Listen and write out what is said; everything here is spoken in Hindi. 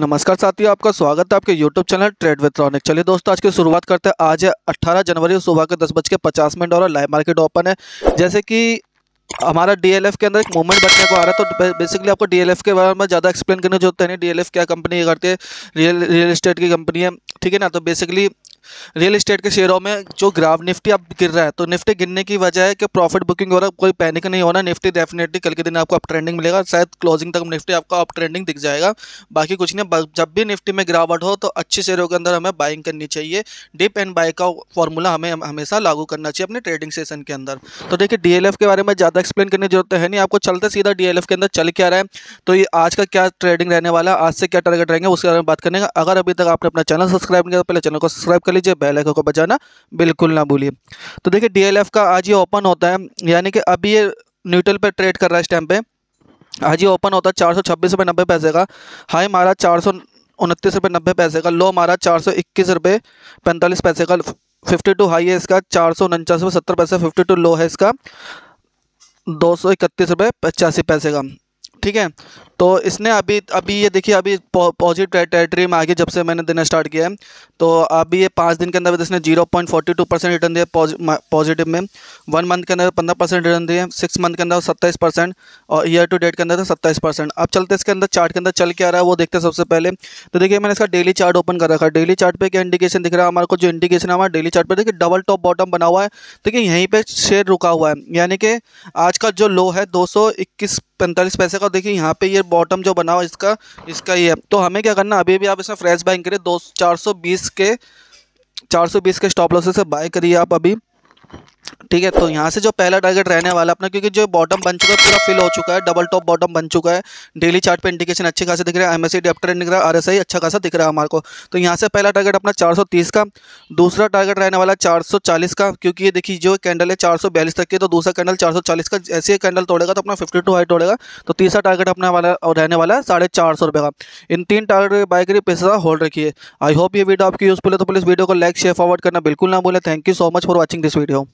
नमस्कार साथियों आपका स्वागत है आपके YouTube चैनल ट्रेड विथ्रॉनिक चलिए दोस्तों आज की शुरुआत करते हैं आज है अट्ठारह जनवरी सुबह के दस बज के पचास मिनट और लाइव मार्केट ओपन है जैसे कि हमारा डीएलएफ के अंदर एक मूवमेंट बनने को आ रहा है तो बेसिकली आपको डीएलएफ के बारे में ज़्यादा एक्सप्लेन करने होते जरूरत है नहीं डीएलएफ क्या कंपनी करती है रियल रियल इस्टेट की कंपनी है ठीक है ना तो बेसिकली रियल इस्टेट के शेयरों में जो ग्राफ निफ्टी अब गिर रहा है तो निफ्टी गिरने की वजह है कि प्रॉफिट बुकिंग वगैरह कोई पैनिक नहीं होना निफ्टी डेफिनेटली कल के दिन आपको अप ट्रेंडिंग मिलेगा शायद क्लोजिंग तक निफ्टी आपको अप ट्रेंडिंग दिख जाएगा बाकी कुछ नहीं जब भी निफ्टी में गिरावट हो तो अच्छे शेयरों के अंदर हमें बाइंग करनी चाहिए डिप एंड बाय का फॉर्मूला हमें हमेशा लागू करना चाहिए अपने ट्रेडिंग सेशन के अंदर तो देखिए डीएलएफ के बारे में ज़्यादा एक्सप्लेन करने की जरूरत है नहीं आपको चलते सीधा डीएलएफ के अंदर चल क्या रहा है तो ये आज का क्या ट्रेडिंग रहने वाला है आज से क्या टारगेट रहेंगे उसके बारे में बात करेंगे अगर अभी तक आपने अपना चैनल सब्सक्राइब नहीं किया तो पहले चैनल को सब्सक्राइब कर लीजिए बेल आइकन को बजाना बिल्कुल ना भूलिए तो देखिए डीएलएफ का आज ये ओपन होता है यानी कि अभी ये न्यूट्रल पर ट्रेड कर रहा है इस टाइम पर आज ये ओपन होता है चार सौ छब्बीस रुपये नब्बे पैसे का हाई मारा चार सौ उनतीस रुपये नब्बे पैसे का लो मारा चार सौ इक्कीस रुपये पैंतालीस पैसे का फिफ्टी टू हाई है इसका चार सौ उनचास रुपये सत्तर पैसे फिफ्टी टू लो है इसका दो सौ इकतीस रुपये पचासी पैसे का ठीक है तो इसने अभी अभी ये देखिए अभी पॉजिटिव टेरिटरी में आ गई जब से मैंने देना स्टार्ट किया है तो अभी ये पाँच दिन के अंदर इसने zero point forty two percent return दिया पॉजिटिव में वन मंथ के अंदर पंद्रह परसेंट रिटर्न दिए सिक्स मंथ के अंदर सत्ताईस परसेंट और ईयर टू डेट के अंदर सत्ताईस परसेंट अब चलते इसके अंदर चार्ट के अंदर चल के आ रहा है वो देखते हैं सबसे पहले तो देखिए मैंने इसका डेली चार्ट ओपन कर रखा है डेली चार्ट पे क्या इंडिकेशन दिख रहा है हमारे को जो इंडिकेशन है हमारा डेली चार्ट देखिए डबल टॉप बॉटम बना हुआ है देखिए यहीं पर शेयर रुका हुआ है यानी कि आज का जो लो है दो पैंतालीस पैसे का देखिए यहाँ पे ये बॉटम जो बना हुआ इसका इसका ये तो हमें क्या करना अभी भी आप इसमें फ्रेश बाइंग करिए दो चार सौ बीस के चार सौ बीस के स्टॉप लॉसेस से बाय करिए आप अभी ठीक है तो यहाँ से जो पहला टारगेट रहने वाला अपना क्योंकि जो बॉटम बन चुका है पूरा फिल हो चुका है डबल टॉप बॉटम बन चुका है डेली चार्ट पे इंडिकेशन अच्छे खासे दिख रहा है एमएससी डेप्टर दिख रहा है आई अच्छा खासा दिख रहा है हमारे को तो यहाँ से पहला टारगेट अपना तीस का दूसरा टारगेट रहने वाला चालीस का क्योंकि ये देखिए जो कैंडल है बयालीस तक की तो दूसरा कैंडल चालीस का ऐसे कैंडल तोड़ेगा तो अपना टू हाइट तोड़ेगा तो तीसरा टारगेट अपना वाला और रहने वाला है साढ़े चार सौ रुपये का इन तीन टारगेट बाइक करिए पैसा होल्ड रखिए आई होप ये वीडियो आपकी यूज़फुल है तो प्लीज़ वीडियो को लाइक शेयर फॉरवर्ड करना बिल्कुल ना बोले thank you so much for watching this video